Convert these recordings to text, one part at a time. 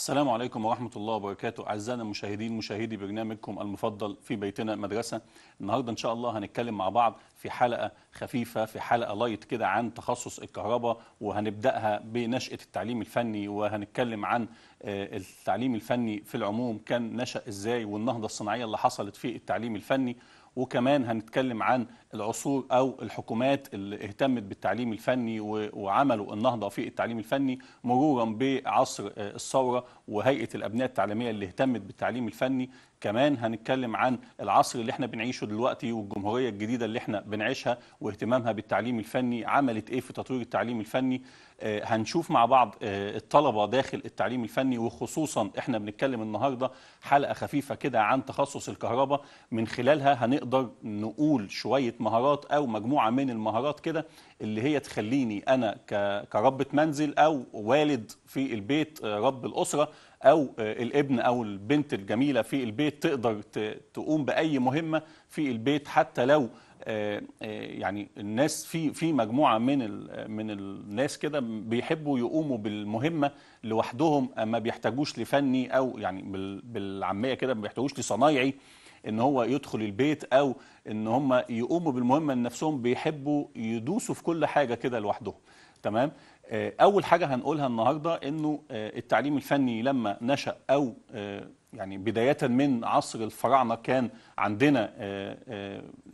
السلام عليكم ورحمة الله وبركاته أعزائنا المشاهدين مشاهدي برنامجكم المفضل في بيتنا مدرسة النهاردة إن شاء الله هنتكلم مع بعض في حلقة خفيفة في حلقة لايت كده عن تخصص الكهرباء وهنبدأها بنشأة التعليم الفني وهنتكلم عن آه، التعليم الفني في العموم كان نشأ إزاي والنهضة الصناعية اللي حصلت في التعليم الفني وكمان هنتكلم عن العصور او الحكومات اللي اهتمت بالتعليم الفني وعملوا النهضه في التعليم الفني مرورا بعصر آه، الثوره وهيئه الابناء التعليميه اللي اهتمت بالتعليم الفني كمان هنتكلم عن العصر اللي احنا بنعيشه دلوقتي والجمهورية الجديدة اللي احنا بنعيشها واهتمامها بالتعليم الفني عملت ايه في تطوير التعليم الفني آه، هنشوف مع بعض آه، الطلبة داخل التعليم الفني وخصوصا احنا بنتكلم النهاردة حلقة خفيفة كده عن تخصص الكهرباء من خلالها هنقدر نقول شوية مهارات او مجموعه من المهارات كده اللي هي تخليني انا كربة منزل او والد في البيت آه، رب الاسره او آه، الابن او البنت الجميله في البيت تقدر تقوم باي مهمه في البيت حتى لو آه، يعني الناس في في مجموعه من من الناس كده بيحبوا يقوموا بالمهمه لوحدهم ما بيحتاجوش لفني او يعني بالعاميه كده ما بيحتاجوش لصنايعي ان هو يدخل البيت او ان هم يقوموا بالمهمه لنفسهم بيحبوا يدوسوا في كل حاجه كده لوحدهم تمام آه، اول حاجه هنقولها النهارده انه آه، التعليم الفني لما نشا او آه، يعني بدايه من عصر الفراعنه كان عندنا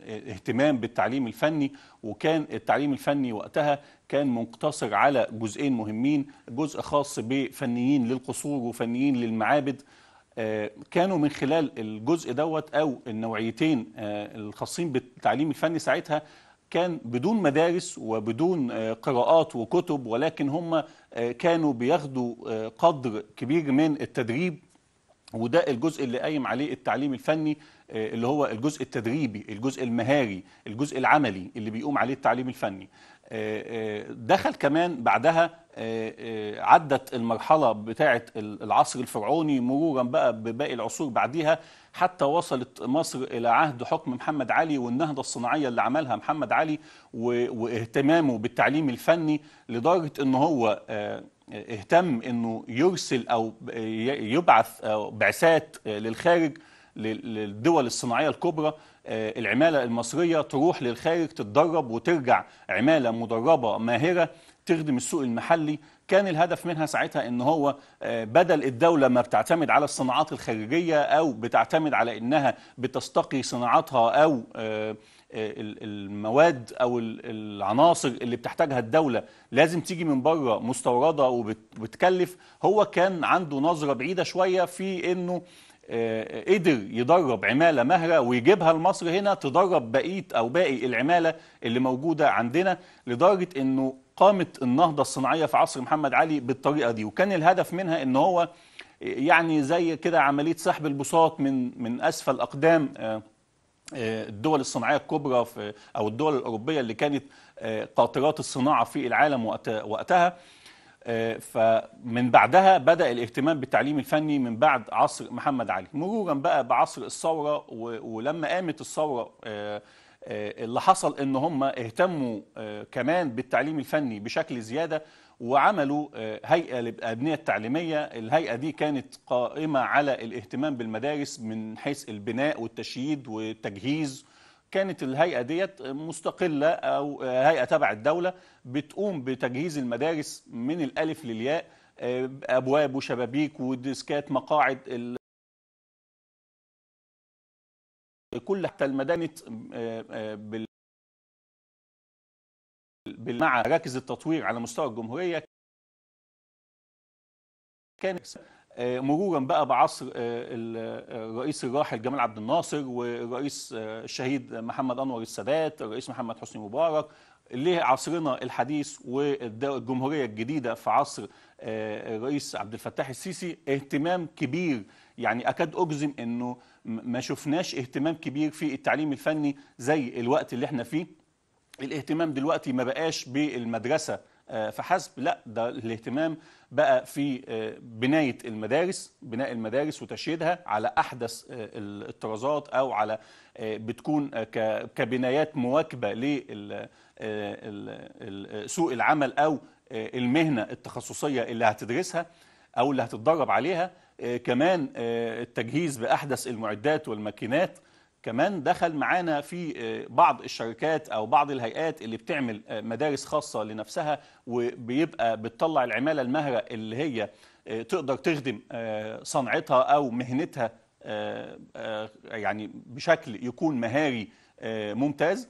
اهتمام بالتعليم الفني وكان التعليم الفني وقتها كان مقتصر على جزئين مهمين جزء خاص بفنيين للقصور وفنيين للمعابد آه، كانوا من خلال الجزء دوت او النوعيتين آه، الخاصين بالتعليم الفني ساعتها كان بدون مدارس وبدون آه، قراءات وكتب ولكن هم كانوا بياخدوا قدر كبير من التدريب وده الجزء اللي قايم عليه التعليم الفني اللي هو الجزء التدريبي الجزء المهاري الجزء العملي اللي بيقوم عليه التعليم الفني آه، آه، دخل كمان بعدها آه، عدت المرحلة بتاعة العصر الفرعوني مرورا بقى بباقي العصور بعديها حتى وصلت مصر إلى عهد حكم محمد علي والنهضة الصناعية اللي عملها محمد علي واهتمامه بالتعليم الفني لدرجة أن هو اهتم أنه يرسل أو يبعث بعثات للخارج للدول الصناعية الكبرى آه، العماله المصريه تروح للخارج تتدرب وترجع عماله مدربه ماهره تخدم السوق المحلي كان الهدف منها ساعتها ان هو آه، بدل الدوله ما بتعتمد على الصناعات الخارجيه او بتعتمد على انها بتستقي صناعاتها او آه، المواد او العناصر اللي بتحتاجها الدوله لازم تيجي من بره مستورده وبتكلف هو كان عنده نظره بعيده شويه في انه قدر يدرب عماله مهره ويجيبها لمصر هنا تدرب بقيه او باقي العماله اللي موجوده عندنا لدرجه انه قامت النهضه الصناعيه في عصر محمد علي بالطريقه دي وكان الهدف منها ان هو يعني زي كده عمليه سحب البساط من من اسفل اقدام آه، آه، الدول الصناعيه الكبرى في او الدول الاوروبيه اللي كانت آه، قاطرات الصناعه في العالم وقتها آه، فمن بعدها بدأ الاهتمام بالتعليم الفني من بعد عصر محمد علي مرورا بقى بعصر الثورة ولما قامت الثورة آه، آه، اللي حصل ان هم اهتموا كمان بالتعليم الفني بشكل زيادة وعملوا هيئة للأبنية التعليمية الهيئة دي كانت قائمة على الاهتمام بالمدارس من حيث البناء والتشييد والتجهيز كانت الهيئه ديت مستقله او هيئه تبع الدوله بتقوم بتجهيز المدارس من الالف للياء آه، ابواب وشبابيك وديسكات مقاعد ال... كل حتى المدانه آه، آه، بال... مع مراكز التطوير على مستوى الجمهوريه كانت مرورا بقى بعصر آه، الرئيس آه، الراحل جمال عبد الناصر والرئيس آه، الشهيد محمد انور السادات الرئيس محمد حسني مبارك عصرنا الحديث والجمهوريه الجديده في عصر الرئيس عبد الفتاح السيسي اهتمام كبير يعني اكاد اجزم انه ما شفناش اهتمام كبير في التعليم الفني زي الوقت اللي احنا فيه الاهتمام دلوقتي ما بقاش بالمدرسه آه، فحسب لا ده الاهتمام بقى في آه، بنايه المدارس بناء المدارس وتشييدها على احدث آه، الطرازات او على بتكون كبنايات مواكبه لسوق العمل او المهنه التخصصيه اللي هتدرسها او اللي هتتدرب عليها كمان التجهيز باحدث المعدات والماكينات كمان دخل معانا في آه، بعض الشركات او بعض الهيئات اللي بتعمل آه، مدارس خاصه لنفسها وبيبقى بتطلع العماله المهره اللي هي آه، تقدر تخدم صنعتها او مهنتها يعني بشكل يكون مهاري ممتاز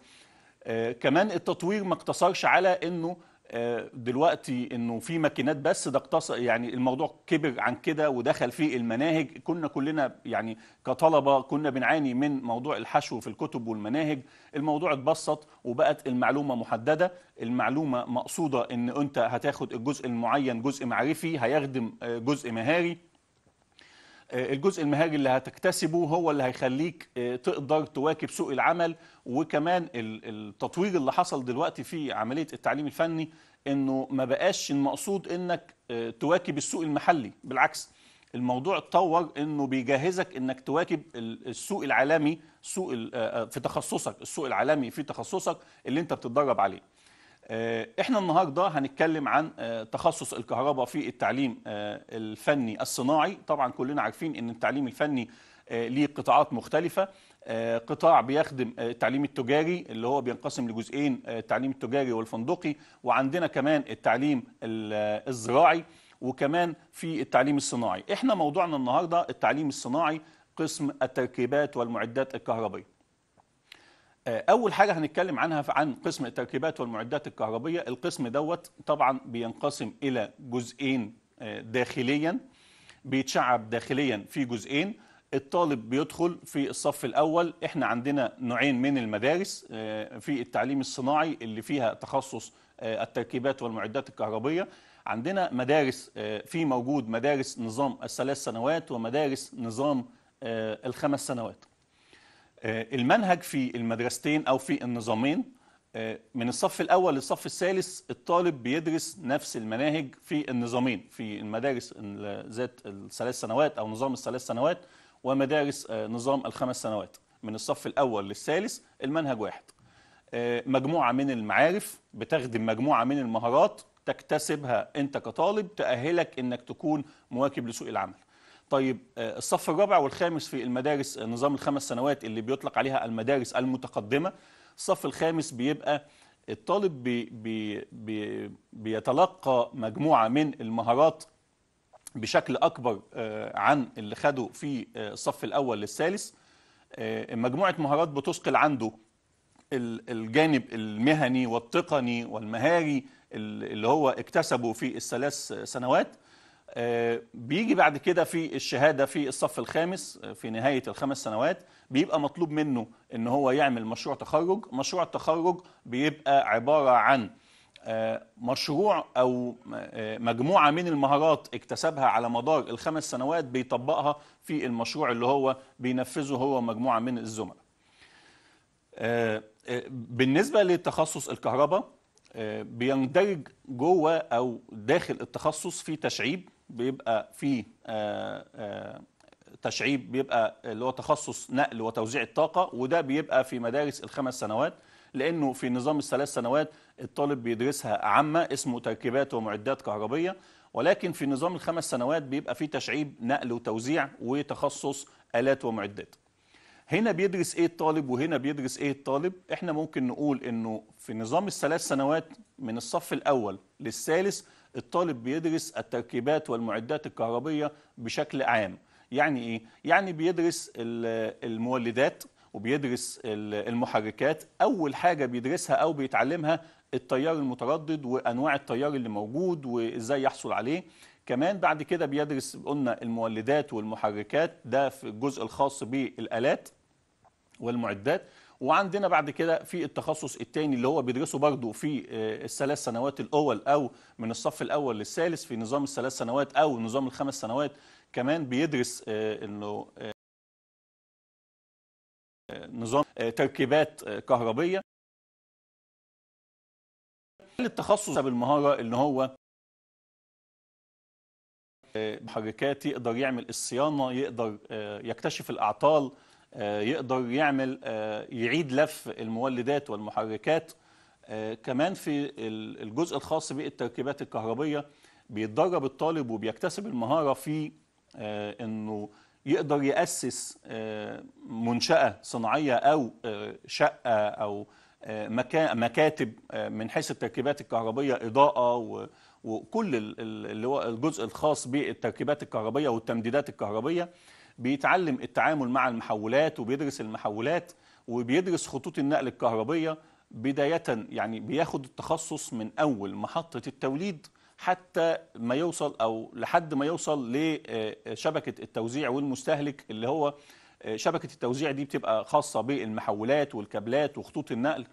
كمان التطوير ما اقتصرش على انه آه، دلوقتي انه في ماكينات بس ده اقتصر يعني الموضوع كبر عن كده ودخل فيه المناهج كنا كلنا يعني كطلبه كنا بنعاني من موضوع الحشو في الكتب والمناهج الموضوع اتبسط وبقت المعلومه محدده المعلومه مقصوده ان انت هتاخد الجزء المعين جزء معرفي هيخدم آه، جزء مهاري آه، الجزء المهاجي اللي هتكتسبه هو اللي هيخليك آه، تقدر تواكب سوق العمل وكمان التطوير اللي حصل دلوقتي في عمليه التعليم الفني انه ما بقاش المقصود انك آه، تواكب السوق المحلي بالعكس الموضوع اتطور انه بيجهزك انك تواكب السوق العالمي سوق في تخصصك السوق العالمي في تخصصك اللي انت بتتدرب عليه آه، احنا النهارده هنتكلم عن آه، تخصص الكهرباء في التعليم آه، الفني الصناعي طبعا كلنا عارفين ان التعليم الفني ليه قطاعات مختلفه قطاع بيخدم التعليم التجاري اللي هو بينقسم لجزئين التعليم التجاري والفندقي وعندنا كمان التعليم الزراعي وكمان في التعليم الصناعي احنا موضوعنا النهارده التعليم الصناعي قسم التركيبات والمعدات الكهربائيه آه، اول حاجه هنتكلم عنها عن قسم التركيبات والمعدات الكهربيه القسم دوت طبعا بينقسم الى جزئين آه، داخليا بيتشعب داخليا في جزئين الطالب بيدخل في الصف الاول احنا عندنا نوعين من المدارس آه، في التعليم الصناعي اللي فيها تخصص التركيبات والمعدات الكهربيه عندنا مدارس في موجود مدارس نظام الثلاث سنوات ومدارس نظام الخمس سنوات آه، المنهج في المدرستين أو في النظامين آه، من الصف الأول للصف الثالث الطالب بيدرس نفس المناهج في النظامين في المدارس ذات الثلاث سنوات أو نظام الثلاث سنوات ومدارس آه، نظام الخمس سنوات من الصف الأول للثالث المنهج واحد مجموعة من المعارف بتخدم مجموعة من المهارات تكتسبها أنت كطالب تأهلك أنك تكون مواكب لسوق العمل طيب آه، الصف الرابع والخامس في المدارس آه، نظام الخمس سنوات اللي بيطلق عليها المدارس المتقدمة الصف الخامس بيبقى الطالب بي بي بي بيتلقى مجموعة من المهارات بشكل أكبر آه، عن اللي خده في الصف الأول للثالث مجموعة مهارات بتثقل عنده الجانب المهني والتقني والمهاري اللي هو اكتسبه في الثلاث سنوات آه، بيجي بعد كده في الشهاده في الصف الخامس آه، في نهايه الخمس سنوات بيبقى مطلوب منه ان هو يعمل مشروع تخرج مشروع التخرج بيبقى عباره عن آه، مشروع او مجموعه من المهارات اكتسبها على مدار الخمس سنوات بيطبقها في المشروع اللي هو بينفذه هو مجموعه من الزملاء بالنسبه لتخصص الكهرباء بيندرج جوه او داخل التخصص في تشعيب بيبقى فيه آه، آه، تشعيب بيبقى اللي هو تخصص نقل وتوزيع الطاقة وده بيبقى في مدارس الخمس سنوات لأنه في نظام الثلاث سنوات الطالب بيدرسها عامة اسمه تركيبات ومعدات كهربية ولكن في نظام الخمس سنوات بيبقى فيه تشعيب نقل وتوزيع وتخصص آلات ومعدات هنا بيدرس ايه الطالب وهنا بيدرس ايه الطالب احنا ممكن نقول انه في نظام الثلاث سنوات من الصف الاول للثالث الطالب بيدرس التركيبات والمعدات الكهربية بشكل عام يعني إيه؟ يعني بيدرس المولدات وبيدرس المحركات أول حاجة بيدرسها أو بيتعلمها التيار المتردد وأنواع التيار اللي موجود وإزاي يحصل عليه كمان بعد كده بيدرس قلنا المولدات والمحركات ده في الجزء الخاص بالآلات والمعدات وعندنا بعد كده في التخصص الثاني اللي هو بيدرسه برضه في آه، الثلاث سنوات الاول او من الصف الاول للثالث في نظام الثلاث سنوات او نظام الخمس سنوات كمان بيدرس آه، انه آه، نظام تركيبات كهربيه التخصص بالمهاره ان هو محركات يقدر يعمل الصيانه يقدر يكتشف الاعطال آه، يقدر يعمل آه، يعيد لف المولدات والمحركات آه، كمان في الجزء الخاص بالتركيبات الكهربية بيتدرب الطالب وبيكتسب المهارة في أنه يقدر يأسس منشأة صناعية أو شقة أو مكاتب من حيث التركيبات الكهربية إضاءة وكل اللي هو الجزء الخاص بالتركيبات الكهربية والتمديدات الكهربية بيتعلم التعامل مع المحولات وبيدرس المحولات وبيدرس خطوط النقل الكهربية بداية يعني بياخد التخصص من أول محطة التوليد حتى ما يوصل أو لحد ما يوصل لشبكة آه، التوزيع والمستهلك اللي هو آه، شبكة التوزيع دي بتبقى خاصة بالمحولات والكابلات وخطوط النقل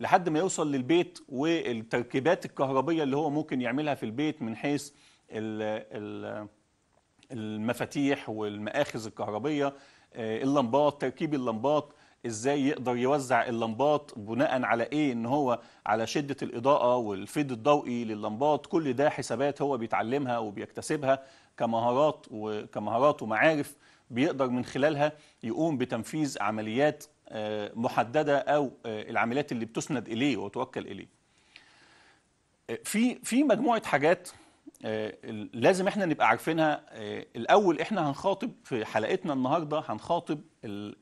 لحد ما يوصل للبيت والتركيبات الكهربية اللي هو ممكن يعملها في البيت من حيث الـ الـ المفاتيح والمآخذ الكهربية آه، اللمبات تركيب اللمبات ازاي يقدر يوزع اللمبات بناء على ايه ان هو على شده الاضاءه والفيد الضوئي لللمبات كل ده حسابات هو بيتعلمها وبيكتسبها كمهارات وكمهارات ومعارف بيقدر من خلالها يقوم بتنفيذ عمليات آه، محدده او آه، العمليات اللي بتسند اليه وتوكل اليه في في مجموعه حاجات آه، لازم احنا نبقى عارفينها آه، الاول احنا هنخاطب في حلقتنا النهارده هنخاطب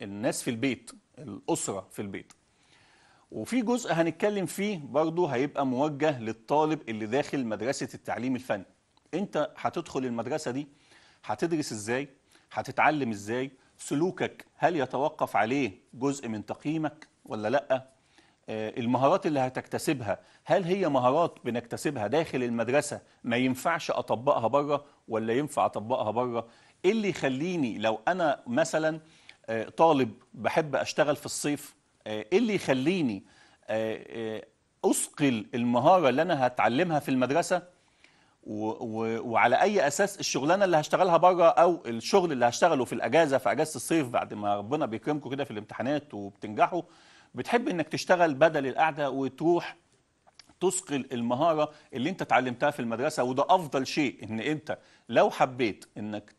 الناس في البيت الاسره في البيت وفي جزء هنتكلم فيه برضه هيبقى موجه للطالب اللي داخل مدرسه التعليم الفني انت هتدخل المدرسه دي هتدرس ازاي هتتعلم ازاي سلوكك هل يتوقف عليه جزء من تقييمك ولا لا آه، المهارات اللي هتكتسبها هل هي مهارات بنكتسبها داخل المدرسة ما ينفعش أطبقها بره ولا ينفع أطبقها بره إيه اللي يخليني لو أنا مثلا آه، طالب بحب أشتغل في الصيف آه، إيه اللي يخليني أسقل المهارة اللي أنا هتعلمها في المدرسة وعلى أي أساس الشغلانة اللي هشتغلها بره أو الشغل اللي هشتغله في الأجازة في أجازة الصيف بعد ما ربنا بيكرمكم كده في الامتحانات وبتنجحوا بتحب انك تشتغل بدل القعده وتروح تثقل المهاره اللي انت اتعلمتها في المدرسه وده افضل شيء ان انت لو حبيت انك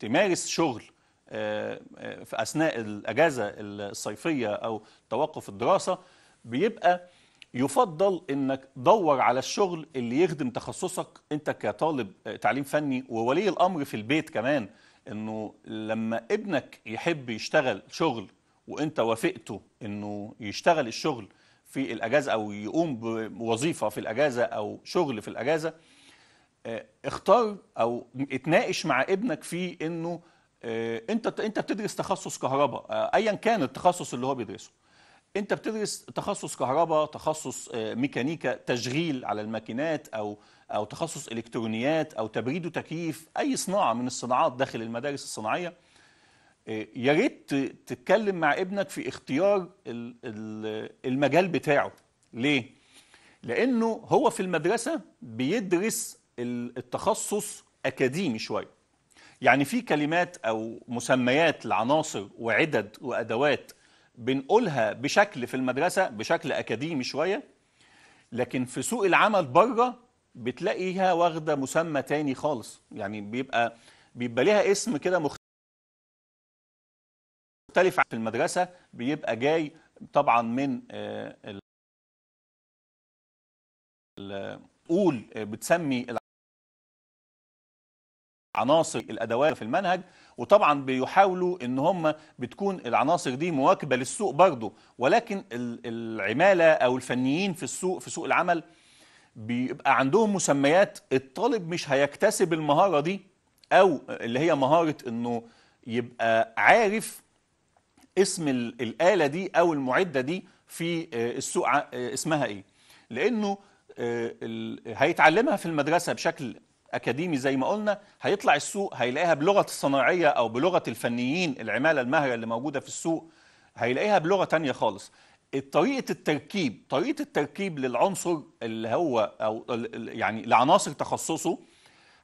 تمارس شغل آه، آه، في اثناء الاجازه الصيفيه او توقف الدراسه بيبقى يفضل انك دور على الشغل اللي يخدم تخصصك انت كطالب آه، تعليم فني وولي الامر في البيت كمان انه لما ابنك يحب يشتغل شغل وانت وافقته انه يشتغل الشغل في الاجازه او يقوم بوظيفه في الاجازه او شغل في الاجازه آه، اختار او اتناقش مع ابنك في انه آه، انت انت بتدرس تخصص كهرباء آه، ايا كان التخصص اللي هو بيدرسه انت بتدرس تخصص كهرباء تخصص ميكانيكا تشغيل على الماكينات او او تخصص الكترونيات او تبريد وتكييف اي صناعه من الصناعات داخل المدارس الصناعيه إيه، يا ريت تتكلم مع ابنك في اختيار المجال بتاعه ليه لانه هو في المدرسه بيدرس التخصص اكاديمي شويه يعني في كلمات او مسميات لعناصر وعدد وادوات بنقولها بشكل في المدرسه بشكل اكاديمي شويه لكن في سوق العمل بره بتلاقيها واخده مسمى تاني خالص يعني بيبقى بيبقى ليها اسم كده مختلف مختلف في المدرسة بيبقى جاي طبعا من آه، قول آه، بتسمي عناصر الادوات في المنهج وطبعا بيحاولوا ان هم بتكون العناصر دي مواكبه للسوق برضه ولكن العماله او الفنيين في السوق في سوق العمل بيبقى عندهم مسميات الطالب مش هيكتسب المهاره دي او اللي هي مهاره انه يبقى عارف اسم الآلة دي أو المعدة دي في آه، السوق آه، اسمها إيه لأنه آه، هيتعلمها في المدرسة بشكل أكاديمي زي ما قلنا هيطلع السوق هيلاقيها بلغة الصناعية أو بلغة الفنيين العمالة المهرة اللي موجودة في السوق هيلاقيها بلغة تانية خالص طريقة التركيب طريقة التركيب للعنصر اللي هو أو يعني لعناصر تخصصه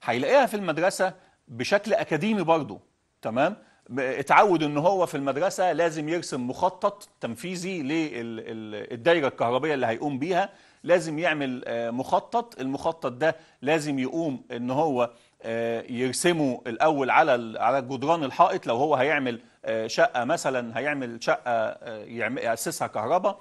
هيلاقيها في المدرسة بشكل أكاديمي برضه تمام اتعود ان هو في المدرسه لازم يرسم مخطط تنفيذي للدايره الكهربيه اللي هيقوم بيها لازم يعمل آه، مخطط المخطط ده لازم يقوم ان هو آه، يرسمه الاول على على جدران الحائط لو هو هيعمل آه، شقه مثلا هيعمل شقه ياسسها كهرباء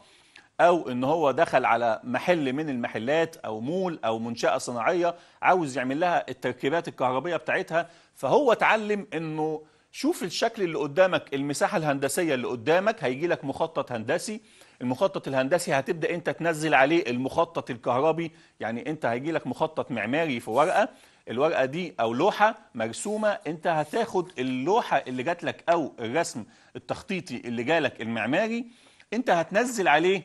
او ان هو دخل على محل من المحلات او مول او منشاه صناعيه عاوز يعمل لها التركيبات الكهربيه بتاعتها فهو اتعلم انه شوف الشكل اللي قدامك المساحة الهندسية اللي قدامك هيجي لك مخطط هندسي المخطط الهندسي هتبدأ انت تنزل عليه المخطط الكهربي يعني انت هيجي لك مخطط معماري في ورقة الورقة دي او لوحة مرسومة انت هتاخد اللوحة اللي جات لك او الرسم التخطيطي اللي جالك المعماري انت هتنزل عليه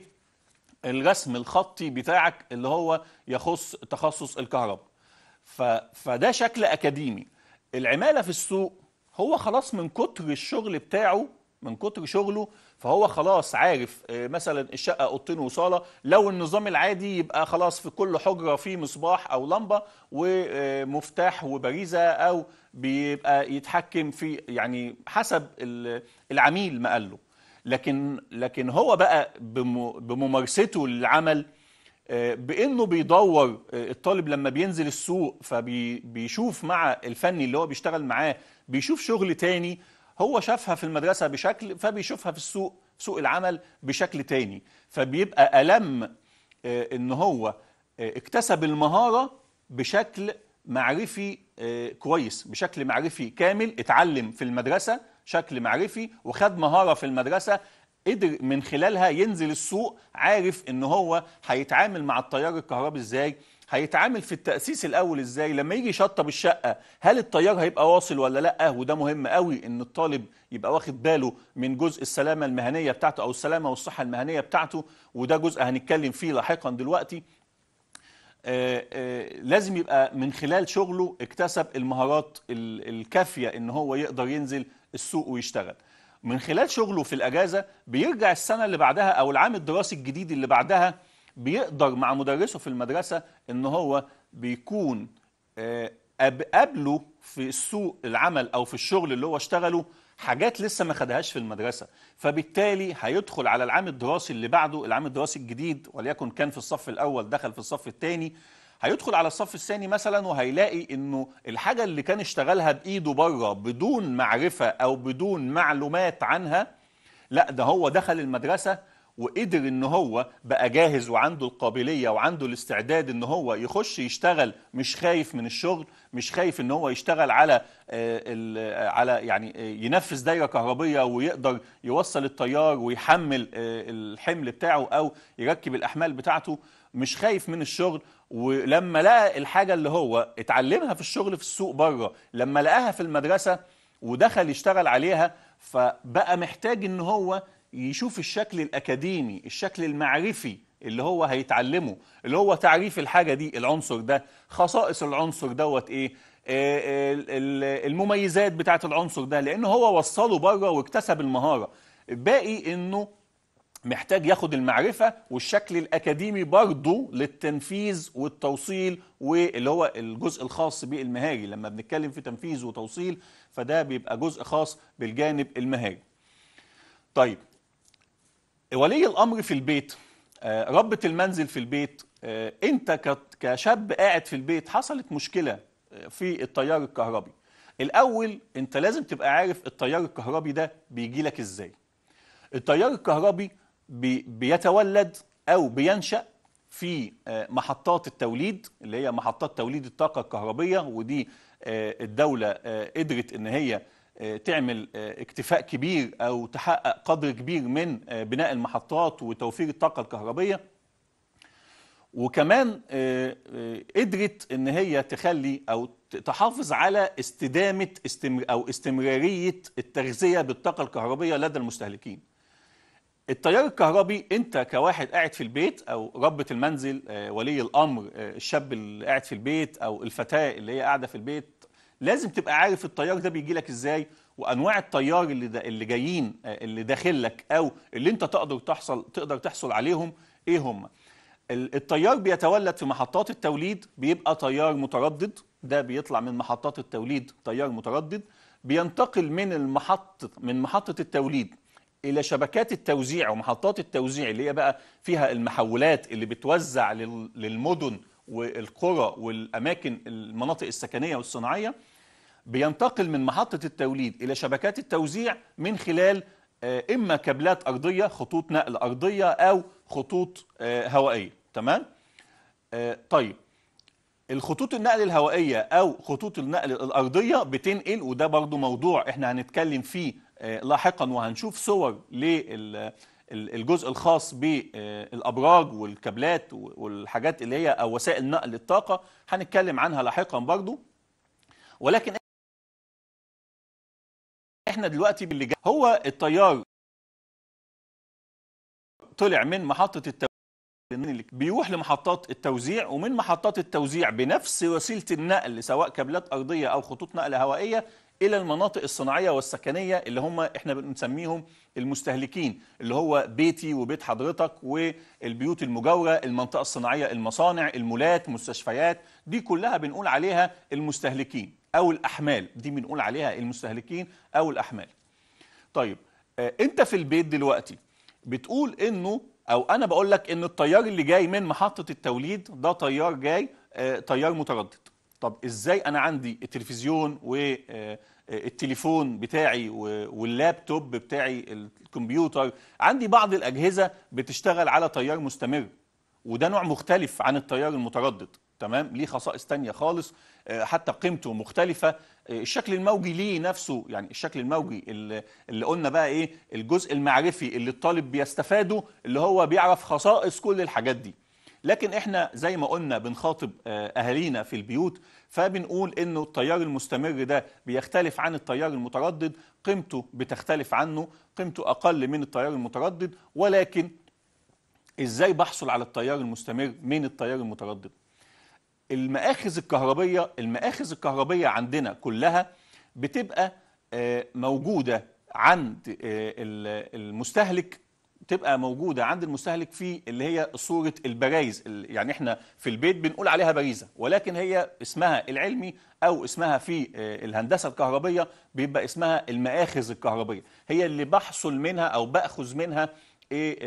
الرسم الخطي بتاعك اللي هو يخص تخصص الكهرباء فده شكل اكاديمي العمالة في السوق هو خلاص من كتر الشغل بتاعه من كتر شغله فهو خلاص عارف آه، مثلا الشقه اوضتين وصاله لو النظام العادي يبقى خلاص في كل حجره في مصباح او لمبه ومفتاح وبريزه او بيبقى يتحكم في يعني حسب العميل ما قال له لكن لكن هو بقى بممارسته للعمل آه، بانه بيدور آه، الطالب لما بينزل السوق فبيشوف مع الفني اللي هو بيشتغل معاه بيشوف شغل تاني هو شافها في المدرسة بشكل فبيشوفها في السوق سوق العمل بشكل تاني فبيبقى ألم آه، إن هو آه، اكتسب المهارة بشكل معرفي آه، كويس بشكل معرفي كامل اتعلم في المدرسة شكل معرفي وخد مهارة في المدرسة قدر من خلالها ينزل السوق عارف ان هو هيتعامل مع التيار الكهربي ازاي هيتعامل في التأسيس الأول إزاي لما يجي يشطب الشقة هل التيار هيبقى واصل ولا لأ وده مهم قوي إن الطالب يبقى واخد باله من جزء السلامة المهنية بتاعته أو السلامة والصحة المهنية بتاعته وده جزء هنتكلم فيه لاحقا دلوقتي آآ آه، آآ آه، لازم يبقى من خلال شغله اكتسب المهارات الكافية إن هو يقدر ينزل السوق ويشتغل من خلال شغله في الأجازة بيرجع السنة اللي بعدها أو العام الدراسي الجديد اللي بعدها بيقدر مع مدرسه في المدرسه ان هو بيكون آه، قبله في سوق العمل او في الشغل اللي هو اشتغله حاجات لسه ما خدهاش في المدرسه فبالتالي هيدخل على العام الدراسي اللي بعده العام الدراسي الجديد وليكن كان في الصف الاول دخل في الصف الثاني هيدخل على الصف الثاني مثلا وهيلاقي انه الحاجه اللي كان اشتغلها بايده بره بدون معرفه او بدون معلومات عنها لا ده هو دخل المدرسه وقدر ان هو بقى جاهز وعنده القابليه وعنده الاستعداد ان هو يخش يشتغل مش خايف من الشغل مش خايف ان هو يشتغل على آه، آه، على يعني آه، ينفذ دايره كهربيه ويقدر يوصل التيار ويحمل الحمل بتاعه او يركب الاحمال بتاعته مش خايف من الشغل ولما لقى الحاجه اللي هو اتعلمها في الشغل في السوق بره لما لقاها في المدرسه ودخل يشتغل عليها فبقى محتاج ان هو يشوف الشكل الأكاديمي الشكل المعرفي اللي هو هيتعلمه اللي هو تعريف الحاجة دي العنصر ده خصائص العنصر دوت إيه آه، آه، المميزات بتاعة العنصر ده لان هو وصله بره واكتسب المهارة الباقي إنه محتاج ياخد المعرفة والشكل الأكاديمي برضه للتنفيذ والتوصيل واللي هو الجزء الخاص بالمهاري لما بنتكلم في تنفيذ وتوصيل فده بيبقى جزء خاص بالجانب المهاري طيب ولي الامر في البيت آه، ربة المنزل في البيت آه، انت كشاب قاعد في البيت حصلت مشكلة آه، في التيار الكهربي الاول انت لازم تبقى عارف التيار الكهربي ده بيجي لك ازاي التيار الكهربي بيتولد او بينشأ في محطات التوليد اللي هي محطات توليد الطاقة الكهربية ودي الدولة قدرت ان هي آه، تعمل آه، اكتفاء كبير او تحقق قدر كبير من آه، بناء المحطات وتوفير الطاقه الكهربائيه وكمان قدرت ان هي تخلي او تحافظ على استدامه استمر او استمراريه التغذيه بالطاقه الكهربائيه لدى المستهلكين. التيار الكهربي انت كواحد قاعد في البيت او ربة المنزل ولي الامر الشاب اللي قاعد في البيت او الفتاه اللي هي قاعده في البيت لازم تبقى عارف التيار ده بيجي لك ازاي وانواع التيار اللي دا اللي جايين آه، اللي داخل لك او اللي انت تقدر تحصل تقدر تحصل عليهم ايه هم التيار بيتولد في محطات التوليد بيبقى تيار متردد ده بيطلع من محطات التوليد تيار متردد بينتقل من المحطة من محطة التوليد إلى شبكات التوزيع ومحطات التوزيع اللي هي بقى فيها المحولات اللي بتوزع للمدن والقرى والأماكن المناطق السكنية والصناعية بينتقل من محطة التوليد إلى شبكات التوزيع من خلال آه، إما كابلات أرضية خطوط نقل أرضية أو خطوط آه، هوائية تمام؟ آه، طيب الخطوط النقل الهوائية أو خطوط النقل الأرضية بتنقل وده برضو موضوع إحنا هنتكلم فيه لاحقا وهنشوف صور لل الجزء الخاص بالابراج والكابلات والحاجات اللي هي او وسائل نقل الطاقه هنتكلم عنها لاحقا برضو ولكن احنا دلوقتي باللي جاي هو الطيار طلع من محطه التوزيع بيروح لمحطات التوزيع ومن محطات التوزيع بنفس وسيله النقل سواء كابلات ارضيه او خطوط نقل هوائيه الى المناطق الصناعيه والسكنيه اللي هم احنا بنسميهم المستهلكين اللي هو بيتي وبيت حضرتك والبيوت المجاوره المنطقه الصناعيه المصانع المولات مستشفيات دي كلها بنقول عليها المستهلكين او الاحمال دي بنقول عليها المستهلكين او الاحمال طيب آه، انت في البيت دلوقتي بتقول انه او انا بقول لك ان التيار اللي جاي من محطه التوليد ده تيار جاي آه، تيار متردد طب ازاي انا عندي التلفزيون والتليفون آه، آه، بتاعي واللابتوب بتاعي الكمبيوتر عندي بعض الاجهزه بتشتغل على تيار مستمر وده نوع مختلف عن التيار المتردد تمام ليه خصائص تانية خالص آه، حتى قيمته مختلفة الشكل الموجي ليه نفسه يعني الشكل الموجي اللي قلنا بقى ايه الجزء المعرفي اللي الطالب بيستفاده اللي هو بيعرف خصائص كل الحاجات دي لكن احنا زي ما قلنا بنخاطب آه، اهالينا في البيوت فبنقول انه التيار المستمر ده بيختلف عن التيار المتردد قيمته بتختلف عنه قيمته اقل من التيار المتردد ولكن ازاي بحصل على التيار المستمر من التيار المتردد المآخذ الكهربية المآخذ الكهربية عندنا كلها بتبقى آه، موجودة عند آه، المستهلك تبقى موجوده عند المستهلك في اللي هي صوره البرايز يعني احنا في البيت بنقول عليها باريزه ولكن هي اسمها العلمي او اسمها في آه، الهندسه الكهربيه بيبقى اسمها المآخذ الكهربيه هي اللي بحصل منها او باخذ منها ايه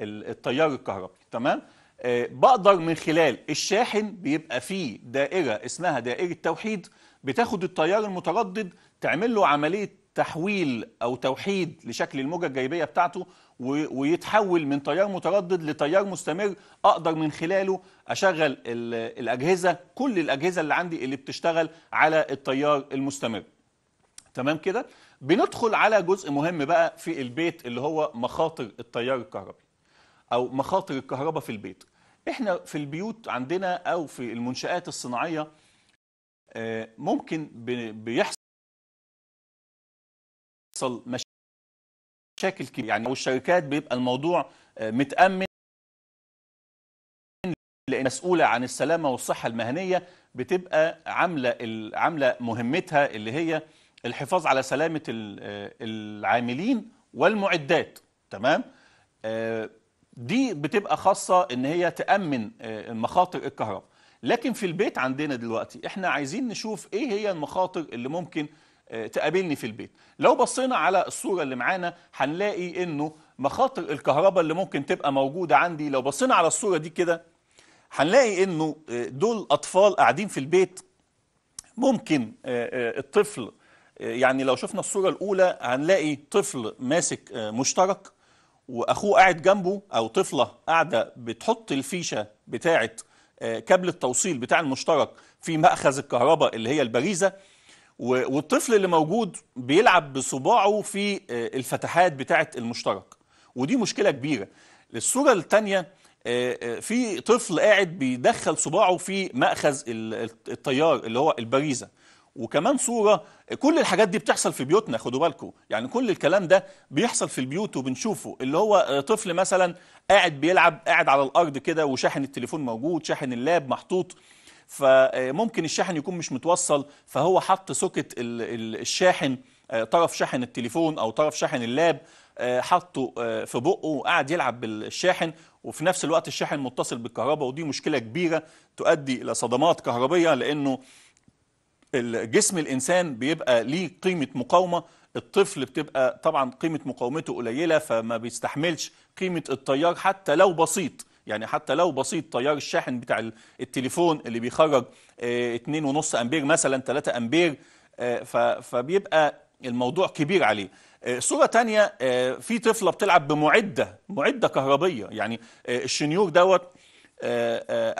التيار الكهربي تمام آه، بقدر من خلال الشاحن بيبقى فيه دائره اسمها دائره توحيد بتاخد التيار المتردد تعمل له عمليه تحويل او توحيد لشكل الموجه الجيبيه بتاعته ويتحول من تيار متردد لتيار مستمر اقدر من خلاله اشغل الاجهزه كل الاجهزه اللي عندي اللي بتشتغل على التيار المستمر تمام كده بندخل على جزء مهم بقى في البيت اللي هو مخاطر التيار الكهربي او مخاطر الكهرباء في البيت احنا في البيوت عندنا او في المنشآت الصناعيه آه، ممكن بيحصل بتحصل مشاكل كبيره يعني والشركات بيبقى الموضوع آه، متامن لان مسؤوله عن السلامه والصحه المهنيه بتبقى عامله عامله مهمتها اللي هي الحفاظ على سلامه آه، العاملين والمعدات تمام آه، دي بتبقى خاصه ان هي تامن مخاطر الكهرباء لكن في البيت عندنا دلوقتي احنا عايزين نشوف ايه هي المخاطر اللي ممكن آه، تقابلني في البيت لو بصينا على الصورة اللي معانا هنلاقي انه مخاطر الكهرباء اللي ممكن تبقى موجودة عندي لو بصينا على الصورة دي كده هنلاقي انه آه، دول اطفال قاعدين في البيت ممكن آه، الطفل يعني لو شفنا الصورة الأولى هنلاقي طفل ماسك مشترك وأخوه قاعد جنبه أو طفلة قاعدة بتحط الفيشة بتاعت كابل التوصيل بتاع المشترك في مأخذ الكهرباء اللي هي البريزة والطفل اللي موجود بيلعب بصباعه في آه، الفتحات بتاعه المشترك ودي مشكله كبيره الصوره الثانيه آه، آه، في طفل قاعد بيدخل صباعه في مأخذ التيار اللي هو البريزه وكمان صوره كل الحاجات دي بتحصل في بيوتنا خدوا بالكم يعني كل الكلام ده بيحصل في البيوت وبنشوفه اللي هو طفل مثلا قاعد بيلعب قاعد على الارض كده وشاحن التليفون موجود شاحن اللاب محطوط فممكن الشاحن يكون مش متوصل فهو حط سوكت الشاحن آه، طرف شاحن التليفون او طرف شاحن اللاب آه، حطه آه، في بقه وقعد يلعب بالشاحن وفي نفس الوقت الشاحن متصل بالكهرباء ودي مشكله كبيره تؤدي الى صدمات كهربيه لانه جسم الانسان بيبقى ليه قيمه مقاومه الطفل بتبقى طبعا قيمه مقاومته قليله فما بيستحملش قيمه التيار حتى لو بسيط يعني حتى لو بسيط تيار الشاحن بتاع التليفون اللي بيخرج 2.5 آه، امبير مثلا 3 امبير آه، فبيبقى الموضوع كبير عليه آه، صورة تانية في طفلة بتلعب بمعدة معدة كهربية يعني الشنيور دوت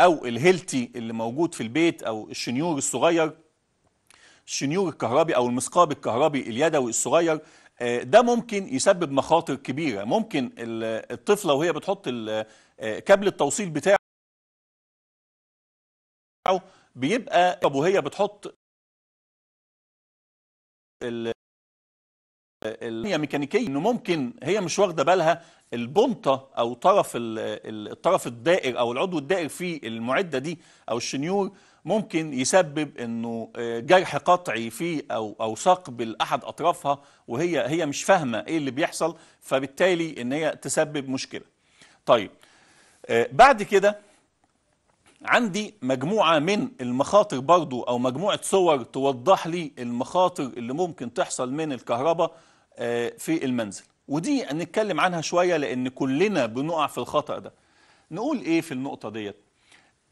أو الهيلتي اللي موجود في البيت أو الشنيور الصغير الشنيور الكهربي أو المسقاب الكهربي اليدوي الصغير ده ممكن يسبب مخاطر كبيرة ممكن الطفلة وهي بتحط كابل التوصيل بتاعه بيبقى طب وهي بتحط ال هي ميكانيكيه انه ممكن هي مش واخده بالها البنطه او طرف الطرف الدائر او العضو الدائر في المعده دي او الشنيور ممكن يسبب انه آه، جرح قطعي في او او ثقب لاحد اطرافها وهي هي مش فاهمه ايه اللي بيحصل فبالتالي ان هي تسبب مشكله. طيب آه، بعد كده عندي مجموعة من المخاطر برضو أو مجموعة صور توضح لي المخاطر اللي ممكن تحصل من الكهرباء آه، في المنزل ودي نتكلم عنها شوية لأن كلنا بنقع في الخطأ ده نقول إيه في النقطة ديت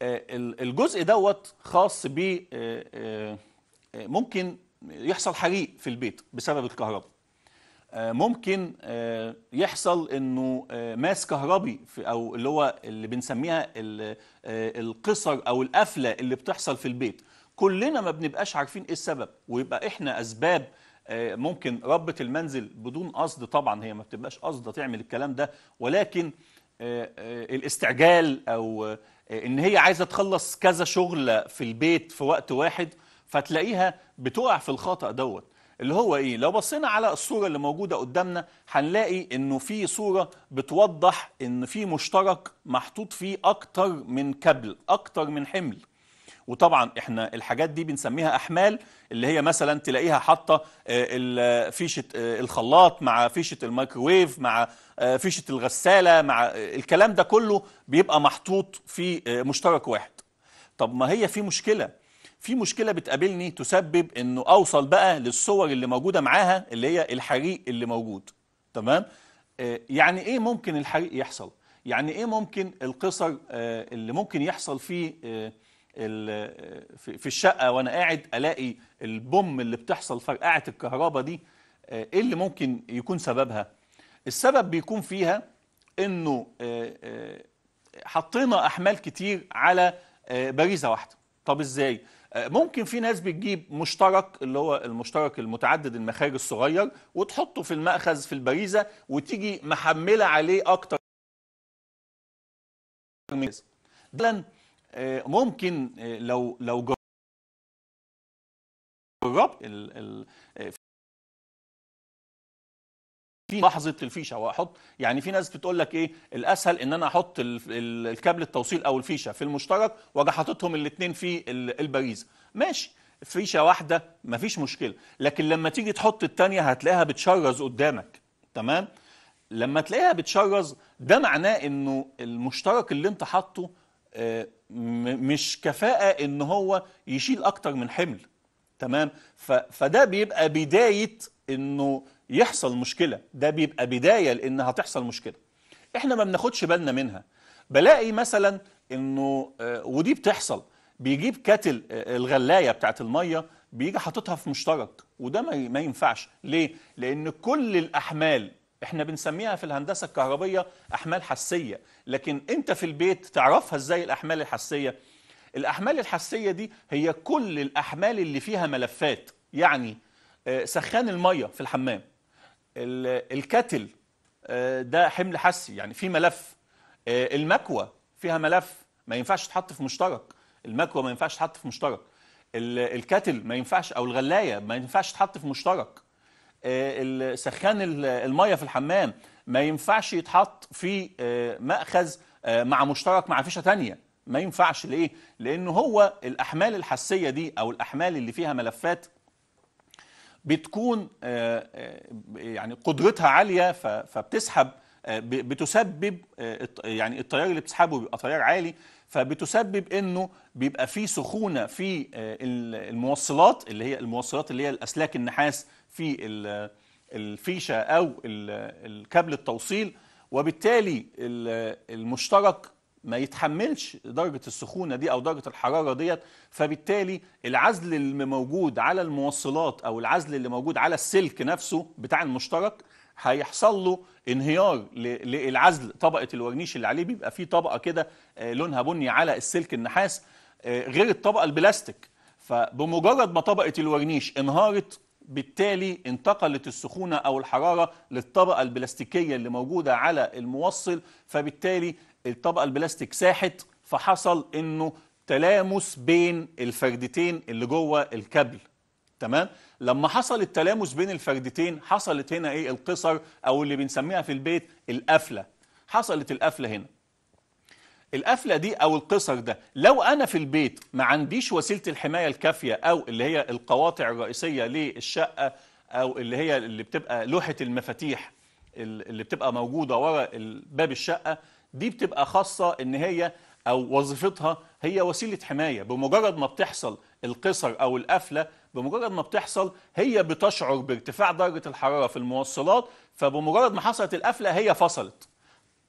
آه، الجزء دوت خاص بممكن ممكن يحصل حريق في البيت بسبب الكهرباء آه، ممكن آه، يحصل انه آه، ماس كهربي او اللي هو اللي بنسميها القصر او القفله اللي بتحصل في البيت كلنا ما بنبقاش عارفين ايه السبب ويبقى احنا اسباب ممكن ربة المنزل بدون قصد طبعا هي ما بتبقاش قصد تعمل الكلام ده ولكن الاستعجال او ان هي عايزه تخلص كذا شغله في البيت في وقت واحد فتلاقيها بتقع في الخطأ دوت اللي هو ايه لو بصينا على الصوره اللي موجوده قدامنا هنلاقي انه في صوره بتوضح ان في مشترك محطوط فيه اكتر من كابل اكتر من حمل وطبعا احنا الحاجات دي بنسميها احمال اللي هي مثلا تلاقيها حاطه آه، آه، فيشه آه، الخلاط مع فيشه الميكروويف مع فيشه الغساله مع الكلام ده كله بيبقى محطوط في مشترك واحد طب ما هي في مشكله في مشكله بتقابلني تسبب انه اوصل بقى للصور اللي موجوده معاها اللي هي الحريق اللي موجود تمام آه، يعني ايه ممكن الحريق يحصل يعني ايه ممكن القصر آه، اللي ممكن يحصل فيه آه، في الشقه وانا قاعد الاقي البوم اللي بتحصل فرقعه الكهرباء دي ايه اللي ممكن يكون سببها السبب بيكون فيها انه حطينا احمال كتير على باريزه واحده طب ازاي ممكن في ناس بتجيب مشترك اللي هو المشترك المتعدد المخارج الصغير وتحطه في المأخذ في البريزة وتيجي محملة عليه أكتر ده آه، ممكن آه، لو لو جربت في لحظه الفيشه واحط يعني في ناس بتقول لك ايه الاسهل ان انا احط الكابل التوصيل او الفيشه في المشترك واجي حاططهم الاثنين في البريز ماشي فيشه واحده مفيش مشكله لكن لما تيجي تحط الثانيه هتلاقيها بتشرز قدامك تمام لما تلاقيها بتشرز ده معناه انه المشترك اللي انت حاطه آه، مش كفاءه ان هو يشيل اكتر من حمل تمام فده بيبقى بدايه انه يحصل مشكلة ده بيبقى بداية لأن هتحصل مشكلة احنا ما بناخدش بالنا منها بلاقي مثلا انه آه، ودي بتحصل بيجيب كاتل آه، الغلاية بتاعت المية بيجي حاططها في مشترك وده ما ينفعش ليه؟ لأن كل الأحمال احنا بنسميها في الهندسة الكهربية أحمال حسية لكن انت في البيت تعرفها ازاي الأحمال الحسية؟ الأحمال الحسية دي هي كل الأحمال اللي فيها ملفات يعني آه، سخان المية في الحمام الكتل آه، ده حمل حسي يعني في ملف آه، المكوى فيها ملف ما ينفعش تحط في مشترك المكوى ما ينفعش تحط في مشترك الكتل ما ينفعش او الغلايه ما ينفعش تحط في مشترك آه، سخان الميه في الحمام ما ينفعش يتحط في ماخذ مع مشترك مع فيشه تانية ما ينفعش ليه لانه هو الاحمال الحسيه دي او الاحمال اللي فيها ملفات بتكون آه، آه، يعني قدرتها عاليه فبتسحب آه، بتسبب يعني التيار اللي بتسحبه بيبقى تيار عالي فبتسبب انه بيبقى في سخونه في الموصلات اللي هي الموصلات اللي هي الاسلاك النحاس في الفيشه او الكابل التوصيل وبالتالي المشترك ما يتحملش درجة السخونة دي أو درجة الحرارة ديت فبالتالي العزل اللي موجود على الموصلات أو العزل اللي موجود على السلك نفسه بتاع المشترك هيحصل له انهيار للعزل طبقة الورنيش اللي عليه بيبقى فيه طبقة كده آه، لونها بني على السلك النحاس آه، غير الطبقة البلاستيك فبمجرد ما طبقة الورنيش انهارت بالتالي انتقلت السخونة أو الحرارة للطبقة البلاستيكية اللي موجودة على الموصل فبالتالي الطبقة البلاستيك ساحت فحصل انه تلامس بين الفردتين اللي جوه الكابل تمام لما حصل التلامس بين الفردتين حصلت هنا ايه القصر او اللي بنسميها في البيت القفله حصلت القفله هنا القفله دي او القصر ده لو انا في البيت ما عنديش وسيله الحمايه الكافيه او اللي هي القواطع الرئيسيه للشقه او اللي هي اللي بتبقى لوحه المفاتيح اللي بتبقى موجوده ورا باب الشقه دي بتبقى خاصة ان هي او وظيفتها هي وسيلة حماية بمجرد ما بتحصل القصر او القفلة بمجرد ما بتحصل هي بتشعر بارتفاع درجة الحرارة في الموصلات فبمجرد ما حصلت القفلة هي فصلت